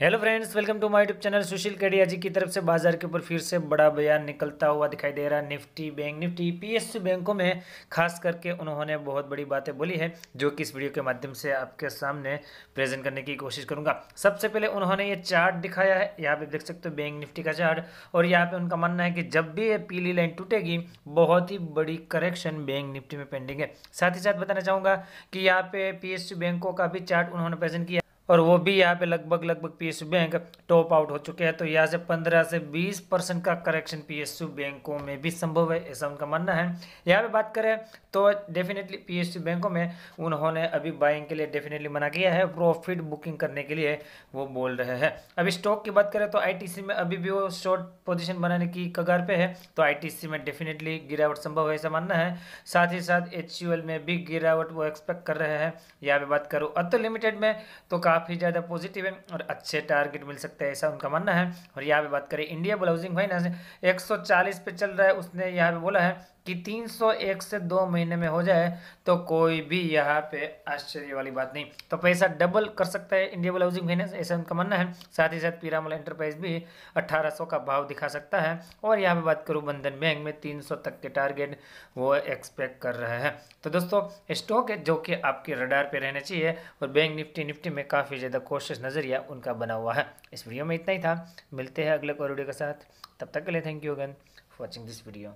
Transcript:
hello friends welcome to my YouTube channel Sushil Kadiya ji की तरफ से बाजार के ऊपर फिर से बड़ा बयान निकलता हुआ दिखाई दे रहा है Nifty bank Nifty PSU e बैंकों में खास करके उन्होंने बहुत बड़ी बातें बोली है जो कि इस वीडियो के माध्यम से आपके सामने प्रेजेंट करने की कोशिश करूंगा सबसे पहले उन्होंने ये चार्ट दिखाया है यहाँ पे देख सकते हो बैंक निफ्टी का चार्ट और यहाँ पर उनका मानना है कि जब भी ये पीली लाइन टूटेगी बहुत ही बड़ी करेक्शन बैंक निफ्टी में पेंडिंग है साथ ही साथ बताना चाहूँगा कि यहाँ पे पी बैंकों का भी चार्ट उन्होंने प्रेजेंट किया और वो भी यहाँ पे लगभग लगभग पीएसयू बैंक टॉप आउट हो चुके हैं तो यहाँ से 15 से 20 परसेंट का करेक्शन पीएसयू बैंकों में भी संभव है ऐसा उनका मानना है यहाँ पे बात करें तो डेफिनेटली पीएसयू बैंकों में उन्होंने अभी बाइंग के लिए डेफिनेटली मना किया है प्रॉफिट बुकिंग करने के लिए वो बोल रहे हैं अभी स्टॉक की बात करें तो आई में अभी भी वो शॉर्ट पोजिशन बनाने की कगार पर है तो आई में डेफिनेटली गिरावट संभव है ऐसा मानना है साथ ही साथ एच में भी गिरावट वो एक्सपेक्ट कर रहे हैं यहाँ पे बात करूँ अतो लिमिटेड में तो कहा काफ़ी ज़्यादा पॉजिटिव है और अच्छे टारगेट मिल सकते हैं ऐसा उनका मानना है और यहाँ पे बात करें इंडिया ब्लाउजिंग फाइनेंस चालीस पे चल रहा है उसने यहाँ पे बोला है कि 301 से दो महीने में हो जाए तो कोई भी यहाँ पे आश्चर्य वाली बात नहीं तो पैसा डबल कर सकता है इंडियाबल हाउसिंग फाइनेंस ऐसा उनका मानना है साथ ही साथ पीरामल एंटरप्राइज भी 1800 का भाव दिखा सकता है और यहाँ पे बात करूँ बंधन बैंक में 300 तक के टारगेट वो एक्सपेक्ट कर रहे हैं तो दोस्तों स्टॉक है जो कि आपके रडार पर रहना चाहिए और बैंक निफ्टी निफ्टी में काफ़ी ज़्यादा कोशिश नज़रिया उनका बना हुआ है इस वीडियो में इतना ही था मिलते हैं अगले और वीडियो के साथ तब तक के लिए thank you again watching this video